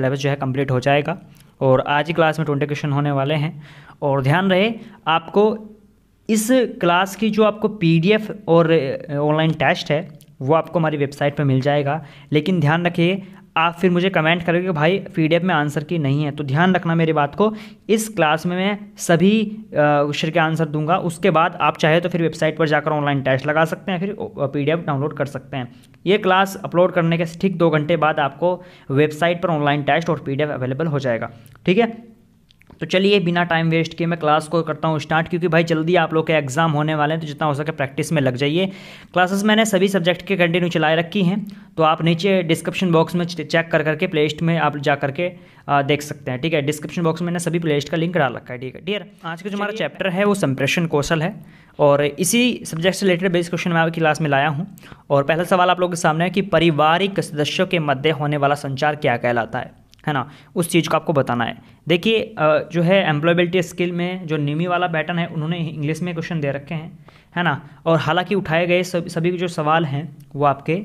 syllabus जो है complete हो जाएगा और आज ही क्लास में ट्वेंटी क्वेश्चन होने वाले हैं और ध्यान रहे आपको इस क्लास की जो आपको पीडीएफ और ऑनलाइन टेस्ट है वो आपको हमारी वेबसाइट पर मिल जाएगा लेकिन ध्यान रखिए आप फिर मुझे कमेंट करोगे कि भाई पीडीएफ में आंसर की नहीं है तो ध्यान रखना मेरी बात को इस क्लास में मैं सभी क्वेश्चन के आंसर दूंगा उसके बाद आप चाहे तो फिर वेबसाइट पर जाकर ऑनलाइन टेस्ट लगा सकते हैं फिर पीडीएफ डाउनलोड कर सकते हैं ये क्लास अपलोड करने के ठीक दो घंटे बाद आपको वेबसाइट पर ऑनलाइन टेस्ट और पी अवेलेबल हो जाएगा ठीक है तो चलिए बिना टाइम वेस्ट किए मैं क्लास को करता हूँ स्टार्ट क्योंकि भाई जल्दी आप लोग के एग्ज़ाम होने वाले हैं तो जितना हो सके प्रैक्टिस में लग जाइए क्लासेस मैंने सभी सब्जेक्ट के कंटिन्यू चलाए रखी हैं तो आप नीचे डिस्क्रिप्शन बॉक्स में चेक कर करके प्ले लिस्ट में आप जा करके देख सकते हैं ठीक है डिस्क्रिप्शन बॉक्स में मैंने सभी प्ले लिस्ट का लिंक डाल रखा है ठीक है डियर आज का जो हमारा चैप्टर है वो संप्रेशन कौशल है और इसी सब्जेक्ट से रिलेटेड बेस क्वेश्चन मैं आपकी क्लास में लाया हूँ और पहला सवाल आप लोगों के सामने है कि पारिवारिक सदस्यों के मध्य होने वाला संचार क्या कहलाता है है ना उस चीज़ को आपको बताना है देखिए जो है एम्प्लॉयबिलिटी स्किल में जो निमी वाला पैटर्न है उन्होंने इंग्लिश में क्वेश्चन दे रखे हैं है ना और हालांकि उठाए गए सब, सभी जो सवाल हैं वो आपके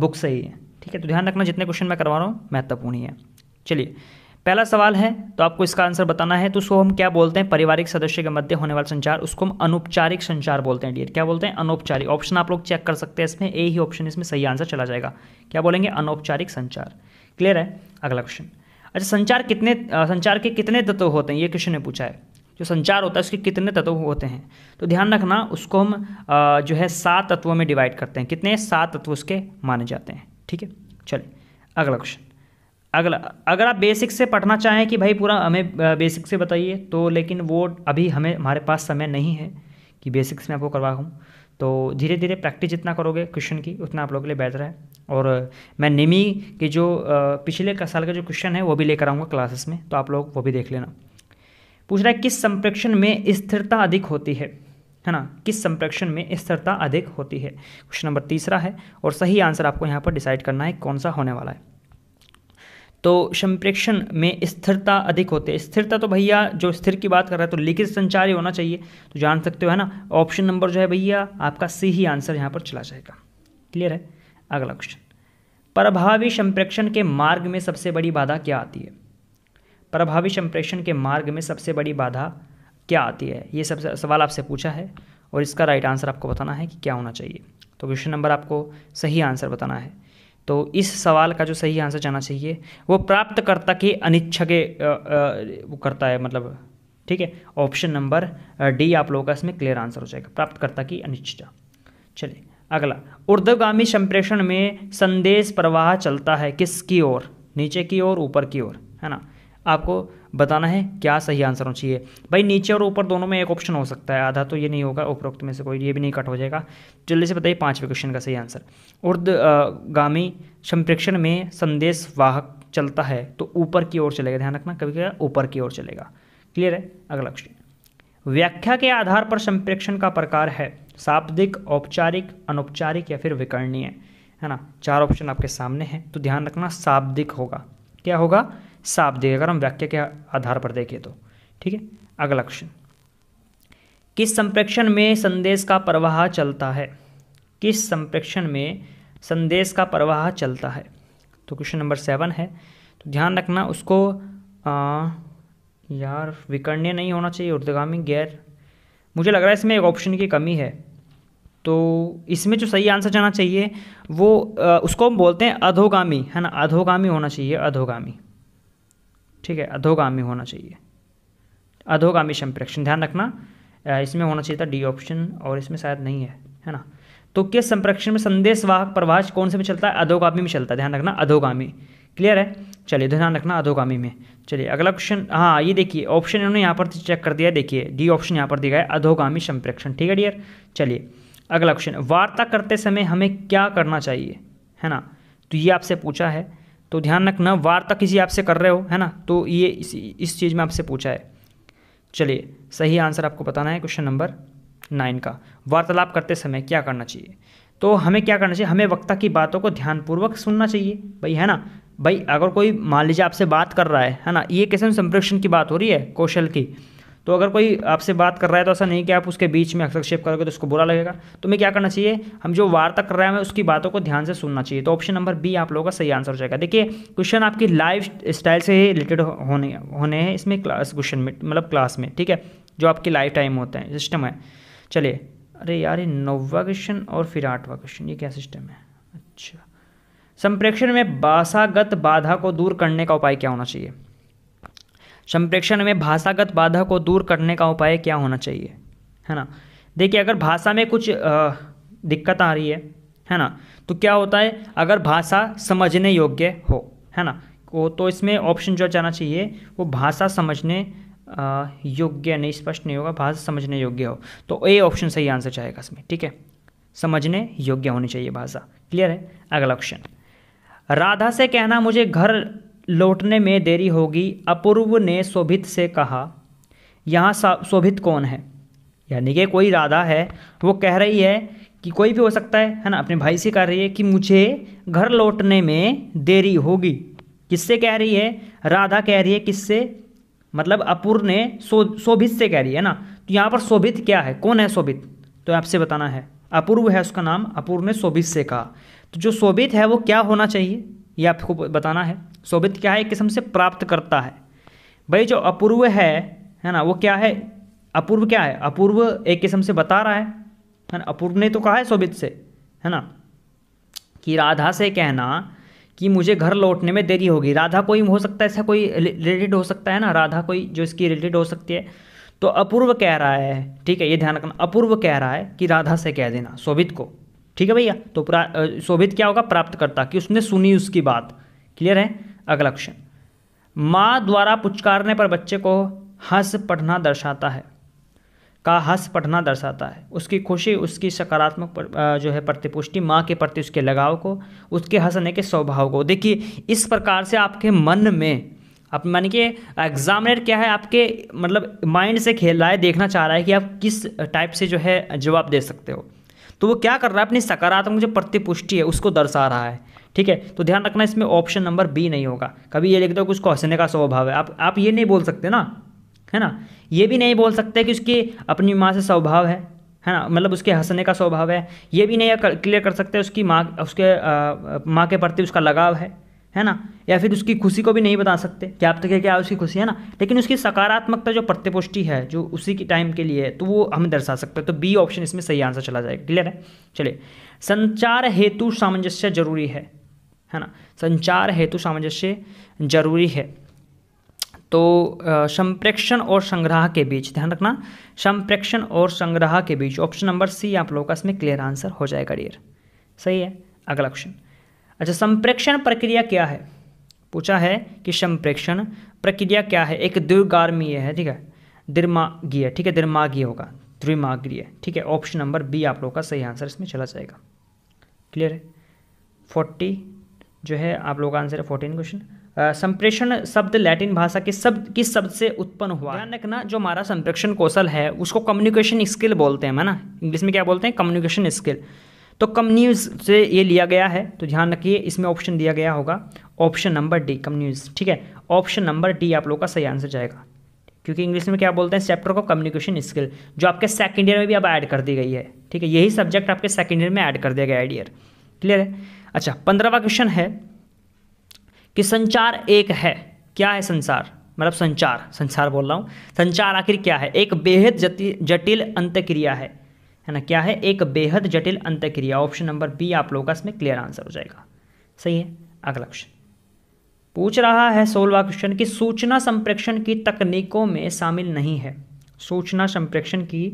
बुक से ही है ठीक है तो ध्यान रखना जितने क्वेश्चन मैं करवा रहा हूँ महत्वपूर्ण ही है चलिए पहला सवाल है तो आपको इसका आंसर बताना है तो उसको हम क्या बोलते हैं पारिवारिक सदस्य के मध्य होने वाला संचार उसको हम अनौपचारिक संचार बोलते हैं डियर क्या बोलते हैं अनौपचारिक ऑप्शन आप लोग चेक कर सकते हैं इसमें ए ही ऑप्शन इसमें सही आंसर चला जाएगा क्या बोलेंगे अनौपचारिक संचार क्लियर है अगला क्वेश्चन अच्छा संचार कितने संचार के कितने तत्व होते हैं ये क्वेश्चन ने पूछा है जो संचार होता है उसके कितने तत्व होते हैं तो ध्यान रखना उसको हम जो है सात तत्वों में डिवाइड करते हैं कितने सात तत्व उसके माने जाते हैं ठीक है चलिए अगला क्वेश्चन अगला अगर आप बेसिक से पढ़ना चाहें कि भाई पूरा हमें बेसिक से बताइए तो लेकिन वो अभी हमें हमारे पास समय नहीं है कि बेसिक्स में आपको करवाऊँ तो धीरे धीरे प्रैक्टिस जितना करोगे क्वेश्चन की उतना आप लोगों के लिए बेहतर है और मैं निमी के जो पिछले साल का जो क्वेश्चन है वो भी लेकर आऊँगा क्लासेस में तो आप लोग वो भी देख लेना पूछ रहा है किस संप्रेक्षण में स्थिरता अधिक होती है है ना किस संप्रेक्षण में स्थिरता अधिक होती है क्वेश्चन नंबर तीसरा है और सही आंसर आपको यहाँ पर डिसाइड करना है कौन सा होने वाला है तो संप्रेक्षण में स्थिरता अधिक होते हैं स्थिरता तो भैया जो स्थिर की बात कर रहा है तो लिखित संचार ही होना चाहिए तो जान सकते हो है ना ऑप्शन नंबर जो है भैया आपका सी ही आंसर यहाँ पर चला जाएगा क्लियर है अगला क्वेश्चन प्रभावी संप्रेक्षण के मार्ग में सबसे बड़ी बाधा क्या आती है प्रभावी संप्रेक्षण के मार्ग में सबसे बड़ी बाधा क्या आती है ये सब सवाल आपसे पूछा है और इसका राइट आंसर आपको बताना है कि क्या होना चाहिए तो क्वेश्चन नंबर आपको सही आंसर बताना है तो इस सवाल का जो सही आंसर जाना चाहिए वो प्राप्तकर्ता की अनिच्छा के वो करता है मतलब ठीक है ऑप्शन नंबर डी आप लोगों का इसमें क्लियर आंसर हो जाएगा प्राप्तकर्ता की अनिच्छा चलिए अगला ऊर्ध्वगामी संप्रेषण में संदेश प्रवाह चलता है किसकी ओर नीचे की ओर ऊपर की ओर है ना आपको बताना है क्या सही आंसर होना चाहिए भाई नीचे और ऊपर दोनों में एक ऑप्शन हो सकता है आधा तो ये नहीं होगा उपरोक्त में से कोई ये भी नहीं कट हो जाएगा जल्दी से बताइए पाँचवें क्वेश्चन का सही आंसर उर्दगामी संप्रेक्षण में संदेश वाहक चलता है तो ऊपर की ओर चलेगा ध्यान रखना कभी क्या ऊपर की ओर चलेगा क्लियर है अगला क्वेश्चन व्याख्या के आधार पर संप्रेक्षण का प्रकार है शाब्दिक औपचारिक अनौपचारिक या फिर विकर्णीय है ना चार ऑप्शन आपके सामने हैं तो ध्यान रखना शाब्दिक होगा क्या होगा साफ देगा अगर हम वाक्य के आधार पर देखें तो ठीक है अगला क्वेश्चन किस संप्रेक्षण में संदेश का प्रवाह चलता है किस संप्रेक्षण में संदेश का प्रवाह चलता है तो क्वेश्चन नंबर सेवन है तो ध्यान रखना उसको आ, यार विकर्ण्य नहीं होना चाहिए उर्दगामी गैर मुझे लग रहा है इसमें एक ऑप्शन की कमी है तो इसमें जो सही आंसर जाना चाहिए वो आ, उसको हम बोलते हैं अधोगामी है ना अधोगामी होना चाहिए अधोगामी ठीक है अधोगामी होना चाहिए अधोगामी संप्रेक्षण ध्यान रखना इसमें होना चाहिए था डी ऑप्शन और इसमें शायद नहीं है है ना तो किस संप्रेक्षण में संदेश वाहक प्रवाह कौन से में चलता है अधोगामी में चलता है ध्यान रखना अधोगामी क्लियर है चलिए तो ध्यान रखना अधोगामी में चलिए अगला क्वेश्चन हाँ ये देखिए ऑप्शन इन्होंने यहाँ पर चेक कर दिया देखिए डी ऑप्शन यहाँ पर दिया है अधोगामी संप्रेक्षण ठीक है डियर चलिए अगला क्वेश्चन वार्ता करते समय हमें क्या करना चाहिए है ना तो ये आपसे पूछा है तो ध्यान रखना वार्ता किसी आपसे कर रहे हो है ना तो ये इस, इस चीज़ में आपसे पूछा है चलिए सही आंसर आपको बताना है क्वेश्चन नंबर नाइन का वार्तालाप करते समय क्या करना चाहिए तो हमें क्या करना चाहिए हमें वक्ता की बातों को ध्यानपूर्वक सुनना चाहिए भाई है ना भाई अगर कोई मान लीजिए आपसे बात कर रहा है है ना ये कैसे संप्रेक्षण की बात हो रही है कौशल की तो अगर कोई आपसे बात कर रहा है तो ऐसा नहीं कि आप उसके बीच में हस्तक्षेप करोगे तो उसको बुरा लगेगा तो मैं क्या करना चाहिए हम जो वार्ता कर रहे हैं हमें उसकी बातों को ध्यान से सुनना चाहिए तो ऑप्शन नंबर बी आप लोगों का सही आंसर हो जाएगा देखिए क्वेश्चन आपकी लाइफ स्टाइल से ही रिलेटेड होने होने हैं इसमें क्लास क्वेश्चन में मतलब क्लास में ठीक है जो आपकी लाइफ टाइम होता है सिस्टम है चलिए अरे यार ये नौवा क्वेश्चन और फिर आठवा क्वेश्चन ये क्या सिस्टम है अच्छा संप्रेक्षण में भाषागत बाधा को दूर करने का उपाय क्या होना चाहिए संप्रेक्षण में भाषागत बाधा को दूर करने का उपाय क्या होना चाहिए है ना देखिए अगर भाषा में कुछ दिक्कत आ रही है है ना तो क्या होता है अगर भाषा समझने योग्य हो है ना वो तो इसमें ऑप्शन जो जाना चाहिए वो भाषा समझने योग्य नहीं स्पष्ट नहीं होगा भाषा समझने योग्य हो तो ए ऑप्शन सही आंसर चाहेगा इसमें ठीक है समझने योग्य होनी चाहिए भाषा क्लियर है अगला ऑप्शन राधा से कहना मुझे घर लौटने में देरी होगी अपूर्व ने शोभित से कहा यहाँ शोभित कौन है यानी कि कोई राधा है वो कह रही है कि कोई भी हो सकता है है ना अपने भाई से कह रही है कि मुझे घर लौटने में देरी होगी किससे कह रही है राधा कह रही है किससे मतलब अपूर्व ने सो शोभित से कह रही है ना तो यहाँ पर शोभित क्या है कौन है शोभित तो आपसे बताना है अपूर्व है उसका नाम अपूर्व ने शोभित से कहा तो जो शोभित है वो क्या होना चाहिए ये आपको बताना है शोभित क्या है एक किस्म से प्राप्त करता है भाई जो अपूर्व है है ना वो क्या है अपूर्व क्या है अपूर्व एक किस्म से बता रहा है है ना अपूर्व ने तो कहा है शोभित से है ना कि राधा से कहना कि मुझे घर लौटने में देरी होगी राधा कोई हो सकता है ऐसा कोई रिलेटेड हो सकता है ना राधा कोई जो इसकी रिलेटेड हो सकती है तो अपूर्व कह रहा है ठीक है ये ध्यान रखना अपूर्व कह रहा है कि राधा से कह देना शोभित को ठीक है भैया तो शोभित क्या होगा प्राप्त करता कि उसने सुनी उसकी बात क्लियर है अगला क्वेश्चन माँ द्वारा पुचकारने पर बच्चे को हंस पढ़ना दर्शाता है का हंस पढ़ना दर्शाता है उसकी खुशी उसकी सकारात्मक जो है प्रतिपुष्टि माँ के प्रति उसके लगाव को उसके हंसने के स्वभाव को देखिए इस प्रकार से आपके मन में आप मानिए कि एग्जामिनेट क्या है आपके मतलब माइंड से खेल रहा है देखना चाह रहा है कि आप किस टाइप से जो है जवाब दे सकते हो तो वो क्या कर रहा है अपनी सकारात्मक जो प्रतिपुष्टि है उसको दर्शा रहा है ठीक है तो ध्यान रखना इसमें ऑप्शन नंबर बी नहीं होगा कभी ये लिख दो कि उसको हंसने का स्वभाव है आप आप ये नहीं बोल सकते ना है ना ये भी नहीं बोल सकते कि उसकी अपनी माँ से स्वभाव है है ना मतलब उसके हंसने का स्वभाव है ये भी नहीं क्लियर कर सकते उसकी माँ उसके माँ के प्रति उसका लगाव है है ना या फिर उसकी खुशी को भी नहीं बता सकते क्या आप तो क्या क्या उसकी खुशी है ना लेकिन उसकी सकारात्मकता जो प्रत्यपुष्टि है जो उसी के टाइम के लिए है तो वो हम दर्शा सकते हैं तो बी ऑप्शन इसमें सही आंसर चला जाएगा क्लियर है चलिए संचार हेतु सामंजस्य जरूरी है है ना संचार हेतु सामंजस्य जरूरी है तो संप्रेक्षण और संग्रह के बीच ध्यान रखना संप्रेक्षण और संग्रह के बीच ऑप्शन नंबर सी आप लोगों का इसमें क्लियर आंसर हो जाएगा डियर सही है अगला क्वेश्चन अच्छा संप्रेक्षण प्रक्रिया क्या है पूछा है कि संप्रेक्षण प्रक्रिया क्या है एक द्विगार्मीय है ठीक है दिर्मागीय ठीक है दिर्मागीय होगा द्विमागीय ठीक है ऑप्शन नंबर बी आप लोगों का सही आंसर इसमें चला जाएगा क्लियर है फोर्टी जो है आप लोग का आंसर है फोर्टीन क्वेश्चन संप्रेषण शब्द लैटिन भाषा के शब्द किस शब्द से उत्पन्न हुआ ध्यान रखना जो हमारा संप्रेक्षण कौशल है उसको कम्युनिकेशन स्किल बोलते हैं है ना इंग्लिश में क्या बोलते हैं कम्युनिकेशन स्किल तो कम न्यूज़ से ये लिया गया है तो ध्यान रखिए इसमें ऑप्शन दिया गया होगा ऑप्शन नंबर डी कम न्यूज़ ठीक है ऑप्शन नंबर डी आप लोग का सही आंसर जाएगा क्योंकि इंग्लिश में क्या बोलते हैं चैप्टर को कम्युनिकेशन स्किल जो आपके सेकंड ईयर में भी अब ऐड कर दी गई है ठीक है यही सब्जेक्ट आपके सेकंड ईयर में ऐड कर दिया गया है ईयर क्लियर है अच्छा पंद्रहवा क्वेश्चन है कि संचार एक है क्या है संसार मतलब संचार संसार बोल रहा हूँ संचार आखिर क्या है एक बेहद जटिल अंतक्रिया है है ना क्या है एक बेहद जटिल अंतक्रिया ऑप्शन नंबर बी आप लोगों का इसमें क्लियर आंसर हो जाएगा सही है अगला क्वेश्चन पूछ रहा है सोलवा क्वेश्चन कि सूचना संप्रेक्षण की तकनीकों में शामिल नहीं है सूचना संप्रेक्षण की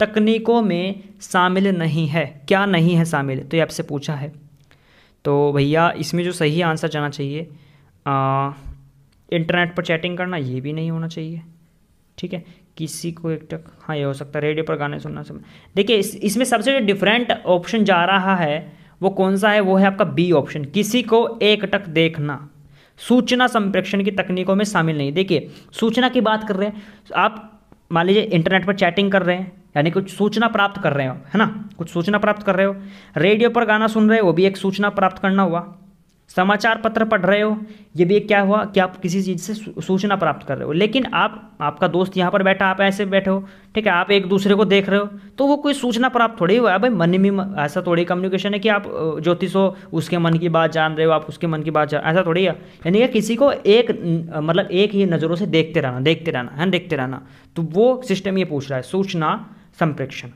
तकनीकों में शामिल नहीं है क्या नहीं है शामिल तो ये आपसे पूछा है तो भैया इसमें जो सही आंसर जाना चाहिए आ, इंटरनेट पर चैटिंग करना ये भी नहीं होना चाहिए ठीक है किसी को एक टक हाँ ये हो सकता है रेडियो पर गाने सुनना सब देखिए इस, इसमें सबसे जो डिफरेंट ऑप्शन जा रहा है वो कौन सा है वो है आपका बी ऑप्शन किसी को एक टक देखना सूचना संप्रेक्षण की तकनीकों में शामिल नहीं देखिए सूचना की बात कर रहे हैं आप मान लीजिए इंटरनेट पर चैटिंग कर रहे हैं यानी कुछ सूचना प्राप्त कर रहे हो है ना कुछ सूचना प्राप्त कर रहे हो रेडियो पर गाना सुन रहे हो वो भी एक सूचना प्राप्त करना हुआ समाचार पत्र पढ़ रहे हो ये भी एक क्या हुआ कि आप किसी चीज़ से सूचना प्राप्त कर रहे हो लेकिन आप आपका दोस्त यहाँ पर बैठा आप ऐसे बैठे हो ठीक है आप एक दूसरे को देख रहे हो तो वो कोई सूचना प्राप्त थोड़ी हुआ है भाई मन में ऐसा थोड़ी कम्युनिकेशन है कि आप ज्योतिष हो उसके मन की बात जान रहे हो आप उसके मन की बात जान ऐसा थोड़ी है यानी कि किसी को एक मतलब एक ही नज़रों से देखते रहना देखते रहना है देखते रहना तो वो सिस्टम ये पूछ रहा है सूचना संप्रेक्षण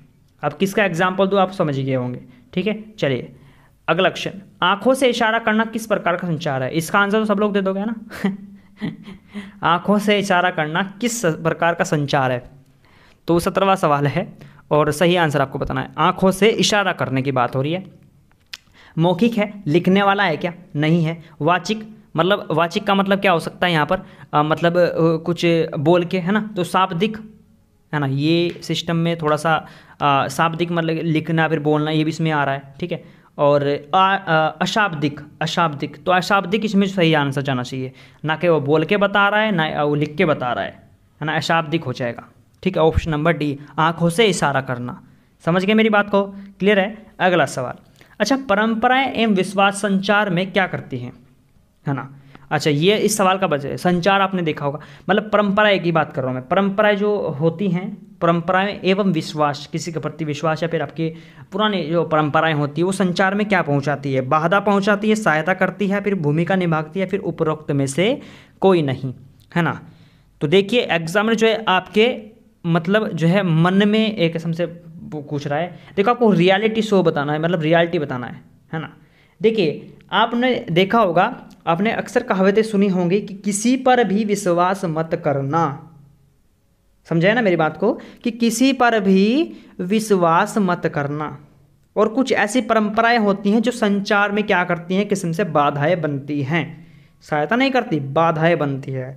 अब किसका एग्जाम्पल दो आप समझ गए होंगे ठीक है चलिए अगला क्वेश्चन आंखों से इशारा करना किस प्रकार का संचार है इसका आंसर तो सब लोग दे दोगे ना आंखों से इशारा करना किस प्रकार का संचार है तो सत्रहवा सवाल है और सही आंसर आपको बताना है आंखों से इशारा करने की बात हो रही है मौखिक है लिखने वाला है क्या नहीं है वाचिक मतलब वाचिक का मतलब क्या हो सकता है यहाँ पर आ, मतलब कुछ बोल के है ना तो शाब्दिक है ना ये सिस्टम में थोड़ा सा शाब्दिक मतलब लिखना फिर बोलना ये भी इसमें आ रहा है ठीक है और अशाब्दिक अशाब्दिक तो अशाब्दिक इसमें सही आंसर जाना चाहिए ना कि वो बोल के बता रहा है ना वो लिख के बता रहा है है ना अशाब्दिक हो जाएगा ठीक है ऑप्शन नंबर डी आँखों से इशारा करना समझ गए मेरी बात को क्लियर है अगला सवाल अच्छा परंपराएं एवं विश्वास संचार में क्या करती हैं है ना अच्छा ये इस सवाल का बचे संचार आपने देखा होगा मतलब परंपराएं की बात कर रहा हूँ मैं परंपराएं जो होती हैं परंपराएं एवं विश्वास किसी के प्रति विश्वास या फिर आपके पुराने जो परंपराएं होती है वो संचार में क्या पहुंचाती है बाधा पहुंचाती है सहायता करती है फिर भूमिका निभाती है फिर उपरोक्त में से कोई नहीं है ना तो देखिए एग्जाम जो है आपके मतलब जो है मन में एक किस्म से पूछ रहा है देखो आपको रियलिटी शो बताना है मतलब रियलिटी बताना है है ना देखिए आपने देखा होगा आपने अक्सर कहावतें सुनी होंगी कि किसी पर भी विश्वास मत करना समझे ना मेरी बात को कि किसी पर भी विश्वास मत करना और कुछ ऐसी परंपराएं होती हैं जो संचार में क्या करती हैं किस्म से बाधाएं बनती हैं सहायता नहीं करती बाधाएं बनती है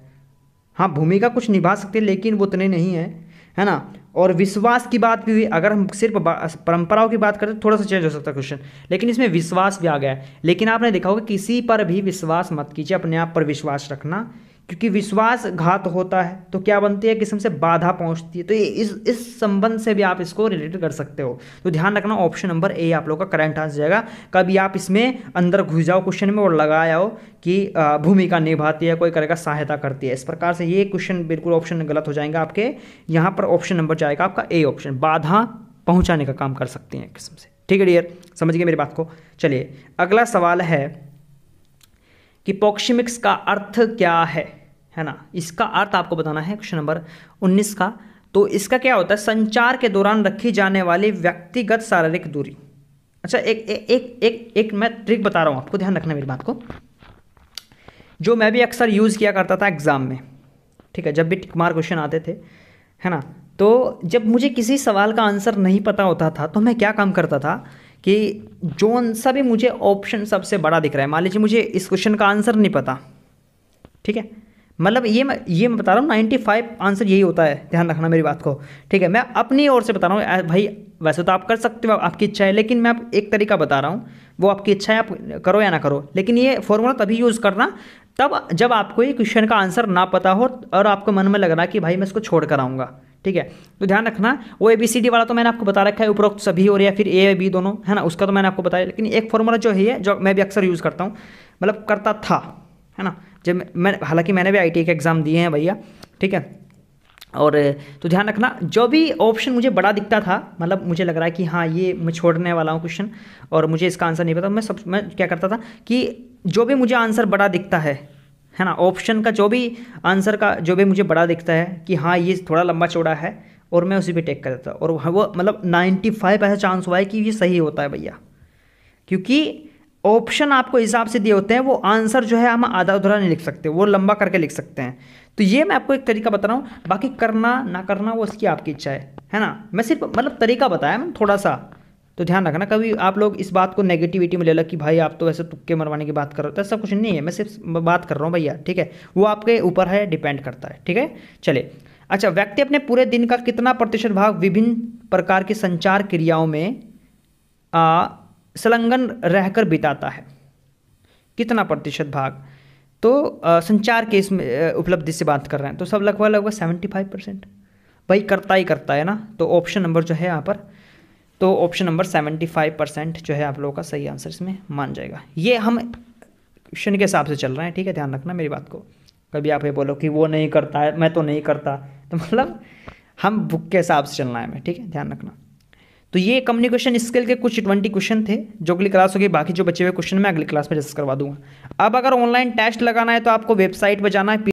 हाँ भूमिका कुछ निभा सकती है लेकिन वो उतने नहीं है है ना और विश्वास की बात भी हुई अगर हम सिर्फ परंपराओं की बात करें तो थोड़ा सा चेंज हो सकता है क्वेश्चन लेकिन इसमें विश्वास भी आ गया है लेकिन आपने देखा होगा किसी पर भी विश्वास मत कीजिए अपने आप पर विश्वास रखना क्योंकि विश्वासघात होता है तो क्या बनती है किस्म से बाधा पहुंचती है तो ये इस इस संबंध से भी आप इसको रिलेटेड कर सकते हो तो ध्यान रखना ऑप्शन नंबर ए आप लोग का करेंट आंसर जाएगा कभी आप इसमें अंदर घुस जाओ क्वेश्चन में और लगा आओ कि भूमिका निभाती है कोई करेगा सहायता करती है इस प्रकार से ये क्वेश्चन बिल्कुल ऑप्शन गलत हो जाएंगे आपके यहाँ पर ऑप्शन नंबर जाएगा आपका ए ऑप्शन बाधा पहुँचाने का काम कर सकती हैं किस्म से ठीक है डियर समझ गए मेरी बात को चलिए अगला सवाल है कि पॉक्सिमिक्स का अर्थ क्या है है ना इसका अर्थ आपको बताना है क्वेश्चन नंबर उन्नीस का तो इसका क्या होता है संचार के दौरान रखी जाने वाली व्यक्तिगत शारीरिक दूरी अच्छा एक एक एक एक, एक मैं ट्रिक बता रहा हूँ आपको ध्यान रखना मेरी बात को जो मैं भी अक्सर यूज़ किया करता था एग्ज़ाम में ठीक है जब भी टिकमार क्वेश्चन आते थे है ना तो जब मुझे किसी सवाल का आंसर नहीं पता होता था तो मैं क्या काम करता था कि जो सा भी मुझे ऑप्शन सबसे बड़ा दिख रहा है मान लीजिए मुझे इस क्वेश्चन का आंसर नहीं पता ठीक है मतलब ये मैं ये मैं बता रहा हूँ नाइन्टी फाइव आंसर यही होता है ध्यान रखना मेरी बात को ठीक है मैं अपनी ओर से बता रहा हूँ भाई वैसे तो आप कर सकते हो आपकी इच्छा है लेकिन मैं आप एक तरीका बता रहा हूँ वो आपकी इच्छा है आप करो या ना करो लेकिन ये फॉर्मूला तभी यूज़ करना तब जब आपको ये क्वेश्चन का आंसर ना पता हो और आपको मन में लग रहा कि भाई मैं इसको छोड़ कर आऊँगा ठीक है तो ध्यान रखना वो ए बी सी डी वाला तो मैंने आपको बता रखा है उपरोक्त सभी और या फिर ए बी दोनों है ना उसका तो मैंने आपको बताया लेकिन एक फॉर्मूला जो है जो मैं भी अक्सर यूज़ करता हूँ मतलब करता था है ना जब मैं हालांकि मैंने भी आई e के एग्ज़ाम दिए हैं भैया ठीक है और तो ध्यान रखना जो भी ऑप्शन मुझे बड़ा दिखता था मतलब मुझे लग रहा है कि हाँ ये मैं छोड़ने वाला हूँ क्वेश्चन और मुझे इसका आंसर नहीं पता मैं सब मैं क्या करता था कि जो भी मुझे आंसर बड़ा दिखता है है ना ऑप्शन का जो भी आंसर का जो भी मुझे बड़ा दिखता है कि हाँ ये थोड़ा लंबा चौड़ा है और मैं उसी पर टेक कर देता और वो मतलब नाइन्टी फाइव ऐसा चांस हुआ है कि ये सही होता है भैया क्योंकि ऑप्शन आपको हिसाब से दिए होते हैं वो आंसर जो है हम आधा उधरा नहीं लिख सकते वो लंबा करके लिख सकते हैं तो ये मैं आपको एक तरीका बता रहा हूँ बाकी करना ना करना वो इसकी आपकी इच्छा है है ना मैं सिर्फ मतलब तरीका बताया मैम थोड़ा सा तो ध्यान रखना कभी आप लोग इस बात को नेगेटिविटी में ले लो कि भाई आप तो वैसे तुक्के मरवाने की बात कर रहे हो तो ऐसा कुछ नहीं है मैं सिर्फ बात कर रहा हूँ भैया ठीक है वो आपके ऊपर है डिपेंड करता है ठीक है चले अच्छा व्यक्ति अपने पूरे दिन का कितना प्रतिशत भाग विभिन्न प्रकार की संचार क्रियाओं में संलग्न रहकर बिताता है कितना प्रतिशत भाग तो आ, संचार के इसमें उपलब्धि से बात कर रहे हैं तो सब लगभग लगभग सेवेंटी फाइव परसेंट भाई करता ही करता है ना तो ऑप्शन नंबर जो है यहाँ पर तो option number seventy five percent जो है आप लोगों का सही आंसर इसमें मान जाएगा ये हम क्वेश्चन के हिसाब से चल रहे हैं ठीक है ध्यान रखना मेरी बात को कभी आप ये बोलो कि वो नहीं करता है मैं तो नहीं करता तो मतलब हम बुक के हिसाब से चलना है हमें ठीक है ध्यान रखना तो ये कम्युनिकेशन स्किल के कुछ ट्वेंटी क्वेश्चन थे जो अगली क्लास होगी बाकी जो बचे हुए क्वेश्चन मैं अगली क्लास में डिस्कस करवा दूंगा अब अगर ऑनलाइन टेस्ट लगाना है तो आपको वेबसाइट पर जाना है